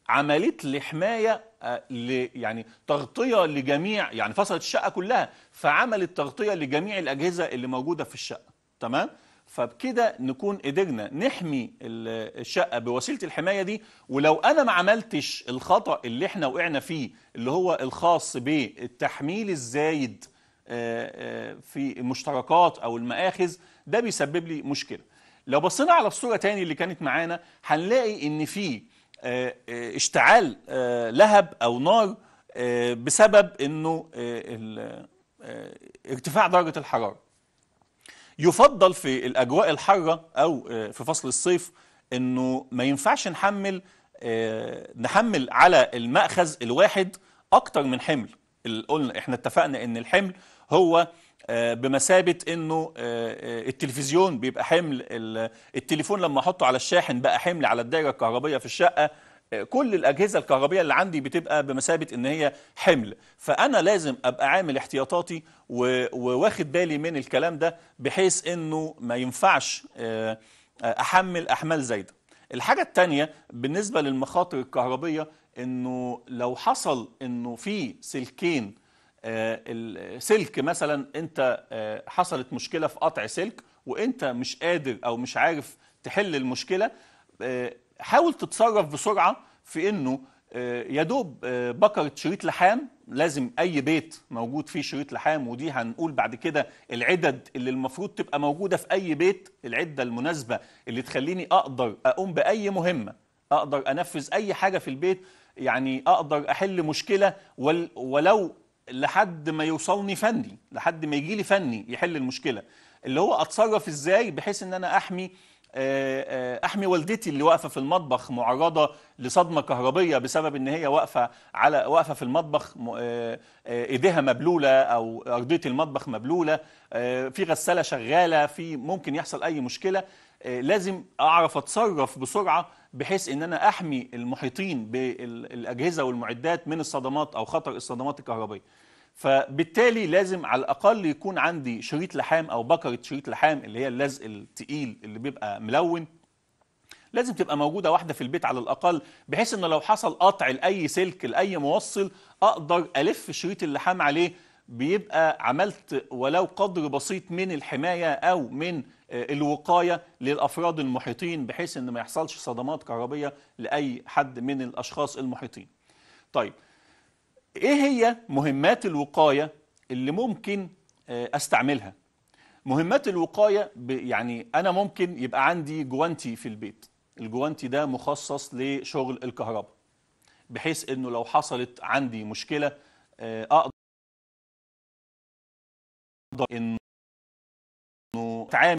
عمليه لحمايه آه، يعني تغطيه لجميع يعني فصلت الشقه كلها فعملت تغطيه لجميع الاجهزه اللي موجوده في الشقه تمام فبكده نكون قدرنا نحمي الشقة بوسيلة الحماية دي ولو أنا ما عملتش الخطأ اللي احنا وقعنا فيه اللي هو الخاص بالتحميل الزايد آه، آه، في المشتركات أو المآخذ ده بيسبب لي مشكلة لو بصينا على الصورة تاني اللي كانت معانا هنلاقي إن في آه، اشتعال لهب أو نار بسبب إنه ارتفاع درجة الحرارة يفضل في الأجواء الحارة أو آه، في فصل الصيف أنه ما ينفعش نحمل آه، نحمل على المأخذ الواحد أكتر من حمل قلنا احنا اتفقنا ان الحمل هو آه، بمثابة انه التلفزيون بيبقى حمل التليفون لما احطه على الشاحن بقى حمل على الدائرة الكهربية في الشقة كل الاجهزه الكهربائيه اللي عندي بتبقى بمثابه ان هي حمل فانا لازم ابقى عامل احتياطاتي وواخد بالي من الكلام ده بحيث انه ما ينفعش آه، احمل احمال زايده الحاجه الثانيه بالنسبه للمخاطر الكهربيه انه لو حصل انه في سلكين آه، سلك مثلا انت آه، حصلت مشكله في قطع سلك وانت مش قادر او مش عارف تحل المشكله حاول تتصرف بسرعه في انه آه، يا دوب آه، بكرت شريط لحام لازم اي بيت موجود فيه شريط لحام ودي هنقول بعد كده العدد اللي المفروض تبقى موجوده في اي بيت العده المناسبه اللي تخليني اقدر اقوم باي مهمه اقدر انفذ اي حاجه في البيت يعني اقدر احل مشكله ولو لحد ما يوصلني فني لحد ما يجي لي فني يحل المشكله اللي هو اتصرف ازاي بحيث ان انا احمي آه، آه، احمي والدتي اللي واقفه في المطبخ معرضه لصدمه كهربيه بسبب ان هي واقفه على واقفه في المطبخ آه، ايديها مبلوله او ارضيه المطبخ مبلوله في غساله شغاله في ممكن يحصل اي مشكله لازم اعرف اتصرف بسرعه بحيث ان انا احمي المحيطين بالاجهزه والمعدات من الصدمات او خطر الصدمات الكهربيه فبالتالي لازم على الاقل يكون عندي شريط لحام او بكره شريط لحام اللي هي اللزق التقيل اللي بيبقى ملون لازم تبقى موجوده واحده في البيت على الاقل بحيث ان لو حصل قطع لاي سلك لاي موصل اقدر الف شريط اللحام عليه بيبقى عملت ولو قدر بسيط من الحمايه او من آه، الوقايه للافراد المحيطين بحيث ان ما يحصلش صدمات كهربيه لاي حد من الاشخاص المحيطين. طيب ايه هي مهمات الوقاية اللي ممكن آه، استعملها مهمات الوقاية يعني انا ممكن يبقى عندي جوانتي في البيت الجوانتي ده مخصص لشغل الكهرباء بحيث انه لو حصلت عندي مشكلة آه، اقدر انه اتعامل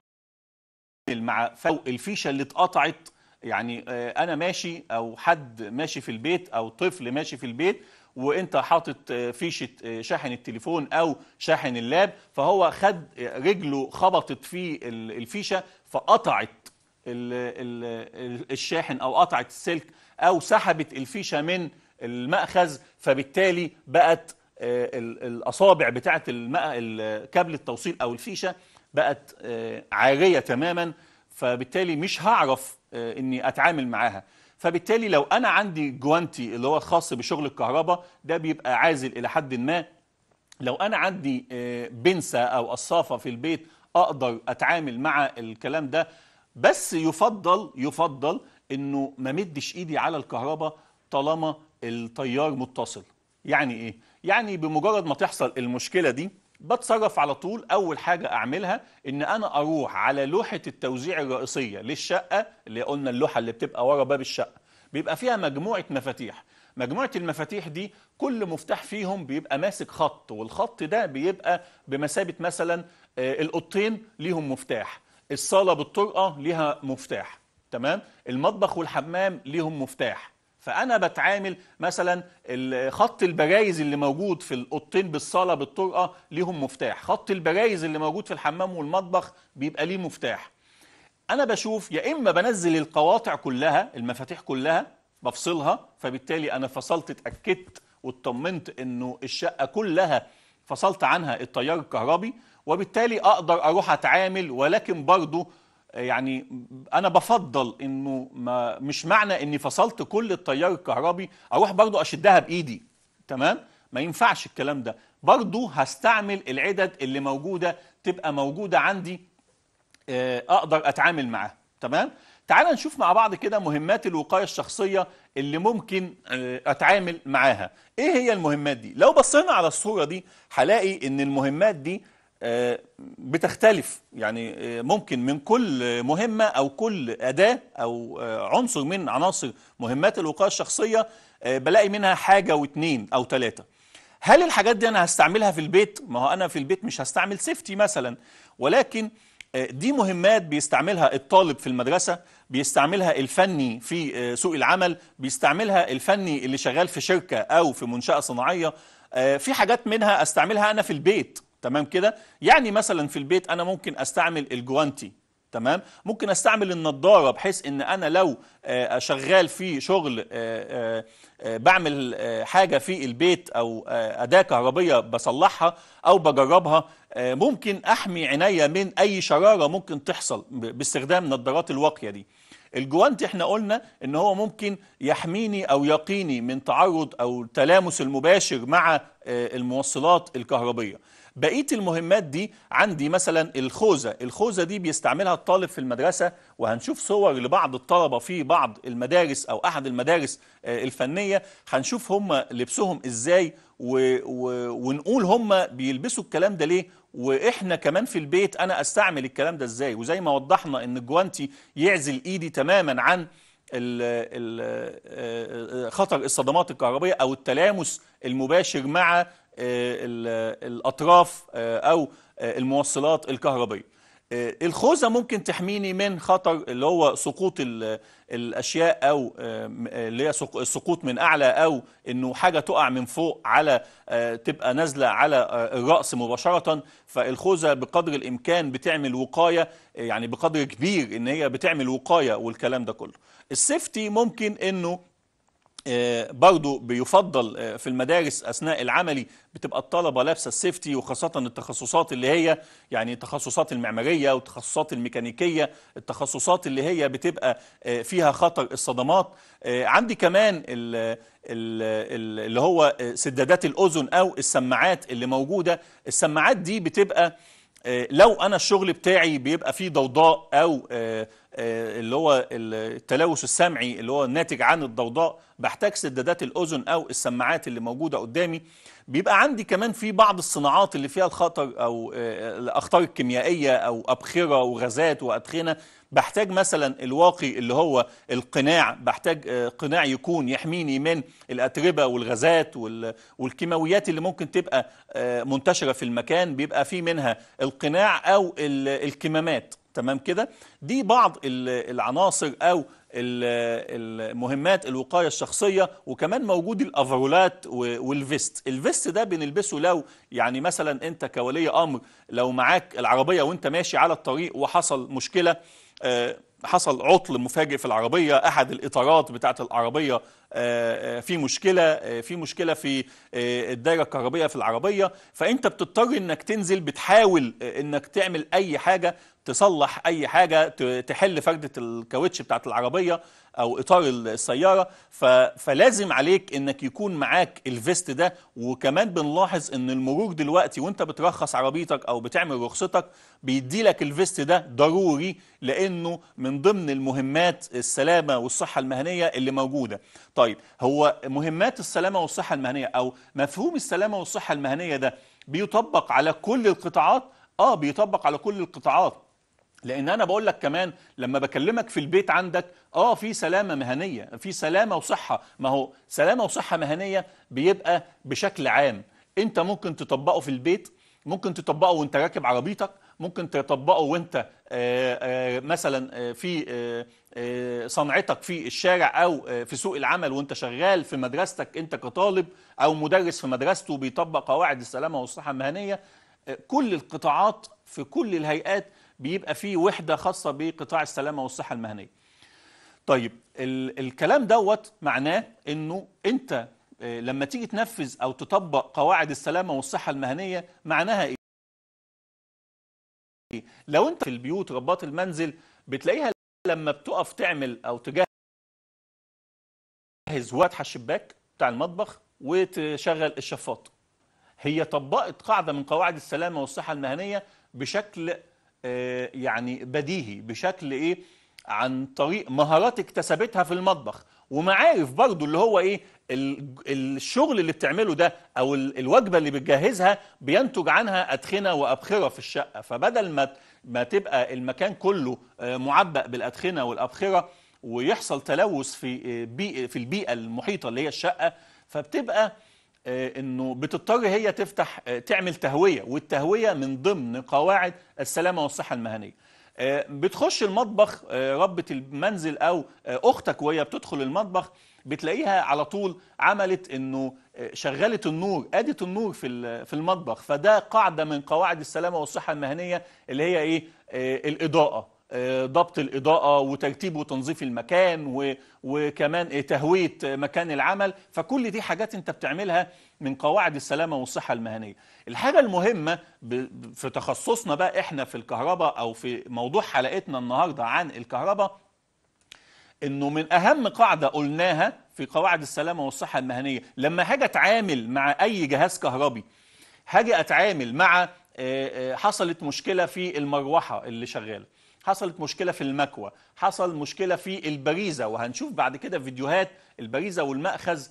مع فوق الفيشة اللي اتقطعت يعني آه، انا ماشي او حد ماشي في البيت او طفل ماشي في البيت وانت حاطط آه، فيشه آه، شاحن التليفون او شاحن اللاب فهو خد آه، رجله خبطت في الفيشه فقطعت الشاحن او قطعت السلك او سحبت الفيشه من المأخذ فبالتالي بقت الاصابع بتاعه كابل التوصيل او الفيشه بقت عاريه تماما فبالتالي مش هعرف اني اتعامل معاها فبالتالي لو انا عندي جوانتي اللي هو الخاص بشغل الكهرباء ده بيبقى عازل الى حد ما لو انا عندي آه، بنسة او قصافه في البيت اقدر اتعامل مع الكلام ده بس يفضل يفضل انه ما مدش ايدي على الكهرباء طالما التيار متصل يعني ايه يعني بمجرد ما تحصل المشكله دي بتصرف على طول اول حاجه اعملها ان انا اروح على لوحه التوزيع الرئيسيه للشقه اللي قلنا اللوحه اللي بتبقى ورا باب الشقه بيبقى فيها مجموعه مفاتيح مجموعه المفاتيح دي كل مفتاح فيهم بيبقى ماسك خط والخط ده بيبقى بمثابه مثلا آه، الاوضتين ليهم مفتاح الصاله بالطرقه ليها مفتاح تمام المطبخ والحمام ليهم مفتاح فانا بتعامل مثلا خط البرايز اللي موجود في الاوضتين بالصاله بالطرقه ليهم مفتاح خط البرايز اللي موجود في الحمام والمطبخ بيبقى ليه مفتاح انا بشوف يا اما بنزل القواطع كلها المفاتيح كلها بفصلها فبالتالي انا فصلت اتاكدت واطمنت انه الشقه كلها فصلت عنها التيار الكهربي وبالتالي اقدر اروح اتعامل ولكن برضه يعني انا بفضل انه ما مش معنى اني فصلت كل التيار الكهربي اروح برضو اشدها بايدي تمام ما ينفعش الكلام ده برضو هستعمل العدد اللي موجوده تبقى موجوده عندي آه، اقدر اتعامل معاها تمام تعال نشوف مع بعض كده مهمات الوقايه الشخصيه اللي ممكن آه، اتعامل معاها ايه هي المهمات دي لو بصينا على الصوره دي هلاقي ان المهمات دي بتختلف يعني آه، ممكن من كل مهمة أو كل أداة أو آه، عنصر من عناصر مهمات الوقاية الشخصية آه، بلاقي منها حاجة واتنين أو ثلاثة هل الحاجات دي أنا هستعملها في البيت؟ ما هو أنا في البيت مش هستعمل سيفتي مثلا ولكن دي مهمات بيستعملها الطالب في المدرسة بيستعملها الفني في سوق العمل بيستعملها الفني اللي شغال في شركة أو في منشأة صناعية في حاجات منها أستعملها أنا في البيت تمام كده يعني مثلا في البيت انا ممكن استعمل الجوانتي تمام ممكن استعمل النضاره بحيث ان انا لو آه، شغال في شغل آه، آه، بعمل حاجه في البيت او اداه كهربيه بصلحها او بجربها ممكن احمي عينيا من اي شراره ممكن تحصل باستخدام نضارات الواقيه دي الجوانتي احنا قلنا ان هو ممكن يحميني او يقيني من تعرض او التلامس المباشر مع الموصلات الكهربيه بقيه المهمات دي عندي مثلا الخوذه الخوذه دي بيستعملها الطالب في المدرسه وهنشوف صور لبعض الطلبه في بعض المدارس او احد المدارس آه، الفنيه هنشوف هم لبسهم ازاي و... و... ونقول هم بيلبسوا الكلام ده ليه واحنا كمان في البيت انا استعمل الكلام ده ازاي وزي ما وضحنا ان الجوانتي يعزل ايدي تماما عن آه، آه، خطر الصدمات الكهربية أو التلامس المباشر مع آه، الاطراف آه، او آه، الموصلات الكهربيه الخوذه ممكن تحميني من خطر اللي هو سقوط الاشياء او اللي هي السقوط من اعلى او انه حاجه تقع من فوق على تبقى نازله على الراس مباشره فالخوذه بقدر الامكان بتعمل وقايه يعني بقدر كبير ان هي بتعمل وقايه والكلام ده كله السيفتي ممكن انه آه، برضو بيفضل آه، في المدارس أثناء العملي بتبقى الطلبة لابسة السيفتي وخاصة التخصصات اللي هي يعني التخصصات المعمارية والتخصصات الميكانيكية التخصصات اللي هي بتبقى آه، فيها خطر الصدمات عندي كمان اللي هو سدادات الأذن أو السماعات اللي موجودة السماعات دي بتبقى آه، لو انا الشغل بتاعي بيبقى فيه ضوضاء او آه، آه، اللي هو التلوث السمعي اللي هو الناتج عن الضوضاء بحتاج سدادات الاذن او السماعات اللي موجوده قدامي بيبقى عندي كمان في بعض الصناعات اللي فيها الخطر او الاخطار الكيميائيه او ابخره وغازات وادخنه بحتاج مثلا الواقي اللي هو القناع بحتاج آه، قناع يكون يحميني من الاتربه والغازات والكيماويات اللي ممكن تبقى آه، منتشره في المكان بيبقى في منها القناع او الكمامات تمام كده دي بعض العناصر او المهمات الوقاية الشخصية وكمان موجود الأفرولات والفيست الفيست ده بنلبسه لو يعني مثلا أنت كولي أمر لو معاك العربية وأنت ماشي على الطريق وحصل مشكلة آه، حصل عطل مفاجئ في العربية أحد الإطارات بتاعة العربية آه، آه، في مشكلة في مشكلة في آه، الدايره الكهربيه في العربيه فانت بتضطر انك تنزل بتحاول آه، انك تعمل اي حاجه تصلح اي حاجه تحل فرده الكاوتش بتاعت العربيه او اطار السياره فلازم عليك انك يكون معاك الفيست ده وكمان بنلاحظ ان المرور دلوقتي وانت بترخص عربيتك او بتعمل رخصتك بيدي لك الفيست ده ضروري لانه من ضمن المهمات السلامه والصحه المهنيه اللي موجوده طيب هو مهمات السلامه والصحه المهنيه او مفهوم السلامة والصحة المهنية ده بيطبق على كل القطاعات اه بيطبق على كل القطاعات لان انا بقول لك كمان لما بكلمك في البيت عندك اه في سلامه مهنيه في سلامه وصحه ما هو سلامه وصحه مهنيه بيبقى بشكل عام انت ممكن تطبقه في البيت ممكن تطبقه وانت راكب عربيتك ممكن تطبقه وانت آه، آه، مثلا آه، في صنعتك في الشارع او في سوق العمل وانت شغال في مدرستك انت كطالب او مدرس في مدرسته بيطبق قواعد السلامه والصحه المهنيه كل القطاعات في كل الهيئات بيبقى في وحده خاصه بقطاع السلامه والصحه المهنيه طيب الكلام دوت معناه انه انت لما تيجي تنفذ او تطبق قواعد السلامه والصحه المهنيه معناها ايه لو انت في البيوت رباط المنزل بتلاقيها لما بتقف تعمل او تجهز واتحه الشباك بتاع المطبخ وتشغل الشفاط هي طبقت قاعده من قواعد السلامه والصحه المهنيه بشكل آه، يعني بديهي بشكل ايه عن طريق مهارات اكتسبتها في المطبخ ومعارف برضو اللي هو ايه الشغل اللي بتعمله ده او الوجبه اللي بتجهزها بينتج عنها ادخنه وابخره في الشقه فبدل ما ما تبقى المكان كله آه، معبأ بالادخنه والابخره ويحصل تلوث في آه، بيئة في البيئه المحيطه اللي هي الشقه فبتبقى آه، انه بتضطر هي تفتح تعمل تهويه والتهويه من ضمن قواعد السلامه والصحه المهنيه آه، بتخش المطبخ آه، ربة المنزل او آه، اختك وهي بتدخل المطبخ بتلاقيها على طول عملت انه شغلت النور ادت النور في في المطبخ فده قاعده من قواعد السلامه والصحه المهنيه اللي هي ايه الاضاءه ضبط الإضاءة وترتيب وتنظيف المكان وكمان تهوية مكان العمل فكل دي حاجات أنت بتعملها من قواعد السلامة والصحة المهنية الحاجة المهمة في تخصصنا بقى إحنا في الكهرباء أو في موضوع حلقتنا النهاردة عن الكهرباء انه من اهم قاعده قلناها في قواعد السلامه والصحه المهنيه لما هاجي اتعامل مع اي جهاز كهربي هاجي اتعامل مع آه، آه، حصلت مشكله في المروحه اللي شغاله حصلت مشكله في المكوى حصل مشكله في البريزه وهنشوف بعد كده فيديوهات البريزه والمأخذ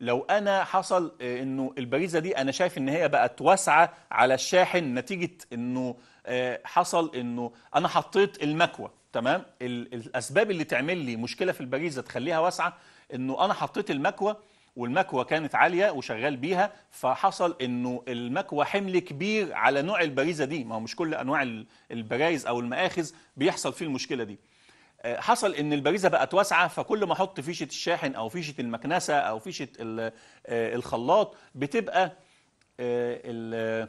لو انا حصل آه، انه البريزه دي انا شايف ان هي بقت واسعه على الشاحن نتيجه انه آه، حصل انه انا حطيت المكوى تمام الاسباب اللي تعمل لي مشكله في البريزه تخليها واسعه انه انا حطيت المكوى والمكوى كانت عاليه وشغال بيها فحصل انه المكوى حمل كبير على نوع البريزه دي ما هو مش كل انواع البرايز او المآخذ بيحصل فيه المشكله دي آه، حصل ان البريزه بقت واسعه فكل ما احط فيشه الشاحن او فيشه المكنسه او فيشه آه، الخلاط بتبقى آه،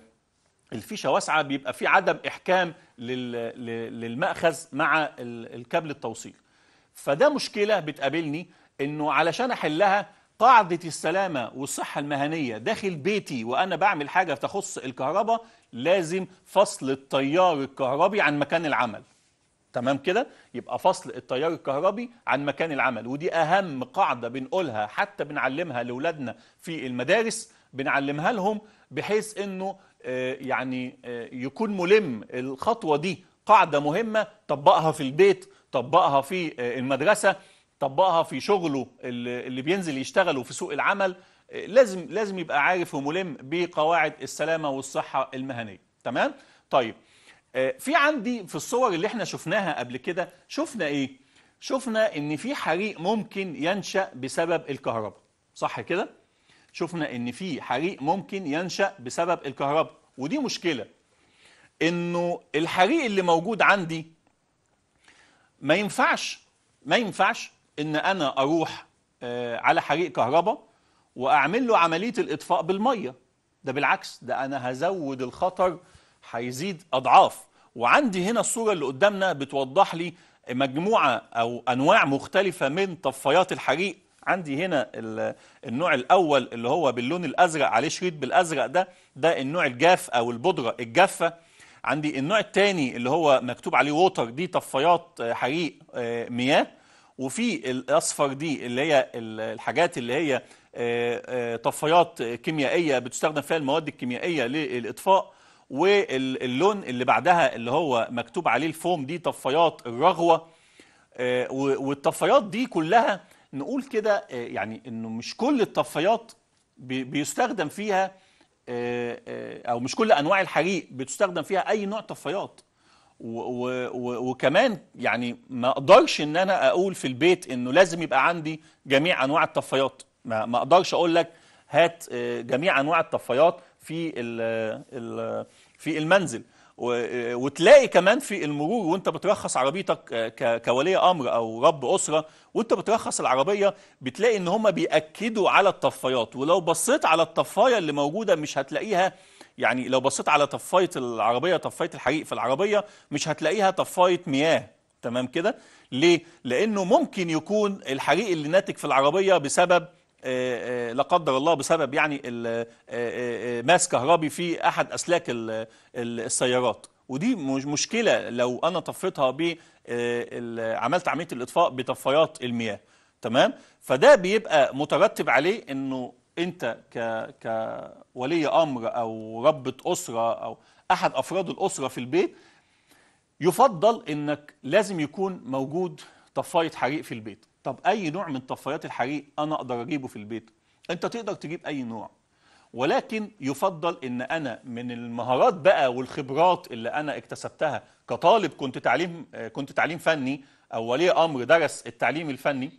الفيشه واسعه بيبقى في عدم احكام للمأخذ مع الكابل التوصيل فده مشكله بتقابلني انه علشان احلها قاعدة السلامة والصحة المهنية داخل بيتي وأنا بعمل حاجة تخص الكهرباء لازم فصل التيار الكهربي عن مكان العمل تمام كده يبقى فصل التيار الكهربي عن مكان العمل ودي أهم قاعدة بنقولها حتى بنعلمها لأولادنا في المدارس بنعلمها لهم بحيث أنه آه، يعني آه، يكون ملم الخطوة دي قاعدة مهمة طبقها في البيت طبقها في آه، المدرسة طبقها في شغله اللي بينزل يشتغله في سوق العمل لازم لازم يبقى عارف وملم بقواعد السلامه والصحه المهنيه تمام طيب آه، في عندي في الصور اللي احنا شفناها قبل كده شفنا ايه شفنا ان في حريق ممكن ينشا بسبب الكهرباء صح كده شفنا ان في حريق ممكن ينشا بسبب الكهرباء ودي مشكله انه الحريق اللي موجود عندي ما ينفعش ما ينفعش ان انا اروح آه، على حريق كهرباء واعمل له عمليه الاطفاء بالميه ده بالعكس ده انا هزود الخطر هيزيد اضعاف وعندي هنا الصوره اللي قدامنا بتوضح لي مجموعه او انواع مختلفه من طفايات الحريق عندي هنا النوع الاول اللي هو باللون الازرق عليه شريط بالازرق ده ده النوع الجاف او البودره الجافه عندي النوع الثاني اللي هو مكتوب عليه ووتر دي طفايات آه، حريق آه، مياه وفي الاصفر دي اللي هي الحاجات اللي هي آه، آه، طفايات كيميائيه بتستخدم فيها المواد الكيميائيه للاطفاء واللون اللي بعدها اللي هو مكتوب عليه الفوم دي طفايات الرغوه آه، والطفايات دي كلها نقول كده يعني انه مش كل الطفايات بيستخدم فيها او مش كل انواع الحريق بتستخدم فيها اي نوع طفايات وكمان يعني ما اقدرش ان انا اقول في البيت انه لازم يبقى عندي جميع انواع الطفايات ما, ما اقدرش اقول لك هات آه، جميع انواع الطفايات في ال في المنزل آه، وتلاقي كمان في المرور وانت بترخص عربيتك آه، كولي امر او رب اسره وانت بترخص العربيه بتلاقي ان هم بياكدوا على الطفايات ولو بصيت على الطفايه اللي موجوده مش هتلاقيها يعني لو بصيت على طفايه العربيه طفايه الحريق في العربيه مش هتلاقيها طفايه مياه تمام كده ليه لانه ممكن يكون الحريق اللي ناتج في العربيه بسبب آه، آه، لا قدر الله بسبب يعني آه، ماس كهربي في احد اسلاك السيارات ودي مشكله لو انا طفيتها ب عملت عمليه الاطفاء بطفايات المياه تمام فده بيبقى مترتب عليه انه انت ك كولي امر او ربة اسره او احد افراد الاسره في البيت يفضل انك لازم يكون موجود طفايه حريق في البيت طب اي نوع من طفايات الحريق انا اقدر اجيبه في البيت انت تقدر تجيب اي نوع ولكن يفضل ان انا من المهارات بقى والخبرات اللي انا اكتسبتها كطالب كنت تعليم كنت تعليم فني او ولي امر درس التعليم الفني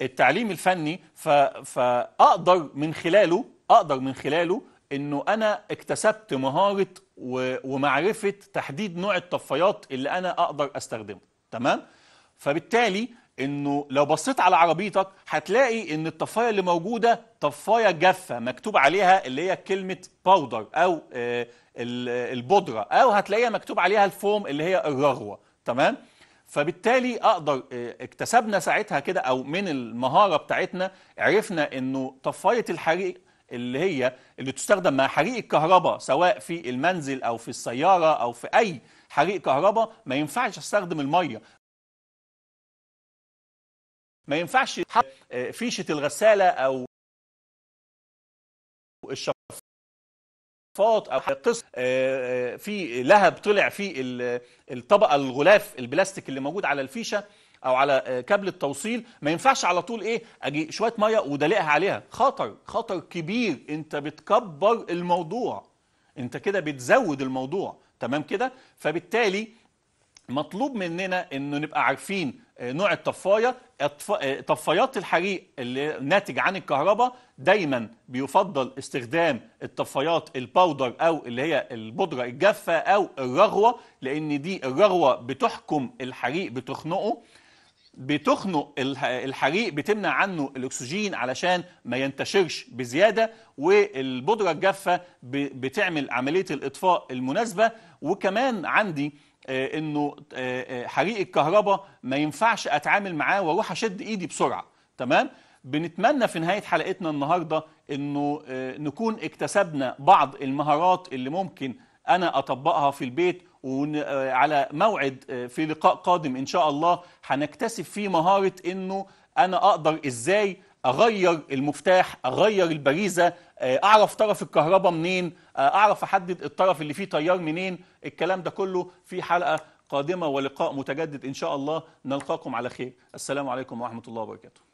التعليم الفني فاقدر من خلاله اقدر من خلاله انه انا اكتسبت مهاره ومعرفه تحديد نوع الطفايات اللي انا اقدر استخدمه تمام فبالتالي انه لو بصيت على عربيتك هتلاقي ان الطفايه اللي موجوده طفايه جافه مكتوب عليها اللي هي كلمه باودر او آه، البودره او هتلاقيها مكتوب عليها الفوم اللي هي الرغوه تمام فبالتالي اقدر آه، اكتسبنا ساعتها كده او من المهاره بتاعتنا عرفنا انه طفايه الحريق اللي هي اللي تستخدم مع حريق الكهرباء سواء في المنزل او في السياره او في اي حريق كهرباء ما ينفعش استخدم الميه ما ينفعش آه، فيشه الغساله او الشفاط فاط او قص آه، آه، في لهب طلع في الطبقه الغلاف البلاستيك اللي موجود على الفيشه او على آه، كابل التوصيل ما ينفعش على طول ايه اجي شويه ميه ودلقها عليها خطر خطر كبير انت بتكبر الموضوع انت كده بتزود الموضوع تمام كده فبالتالي مطلوب مننا انه نبقى عارفين آه، نوع الطفايه آه، طفايات الحريق اللي ناتج عن الكهرباء دايما بيفضل استخدام الطفايات الباودر او اللي هي البودره الجافه او الرغوه لان دي الرغوه بتحكم الحريق بتخنقه بتخنق الحريق بتمنع عنه الاكسجين علشان ما ينتشرش بزياده والبودره الجافه بتعمل عمليه الاطفاء المناسبه وكمان عندي آه، انه آه، آه، حريق الكهرباء ما ينفعش اتعامل معاه واروح اشد ايدي بسرعه تمام بنتمنى في نهايه حلقتنا النهارده انه نكون اكتسبنا بعض المهارات اللي ممكن انا اطبقها في البيت وعلى موعد في لقاء قادم ان شاء الله هنكتسب فيه مهاره انه انا اقدر ازاي اغير المفتاح اغير البريزه آه، اعرف طرف الكهرباء منين آه، اعرف احدد الطرف اللي فيه تيار منين الكلام ده كله في حلقه قادمه ولقاء متجدد ان شاء الله نلقاكم على خير السلام عليكم ورحمه الله وبركاته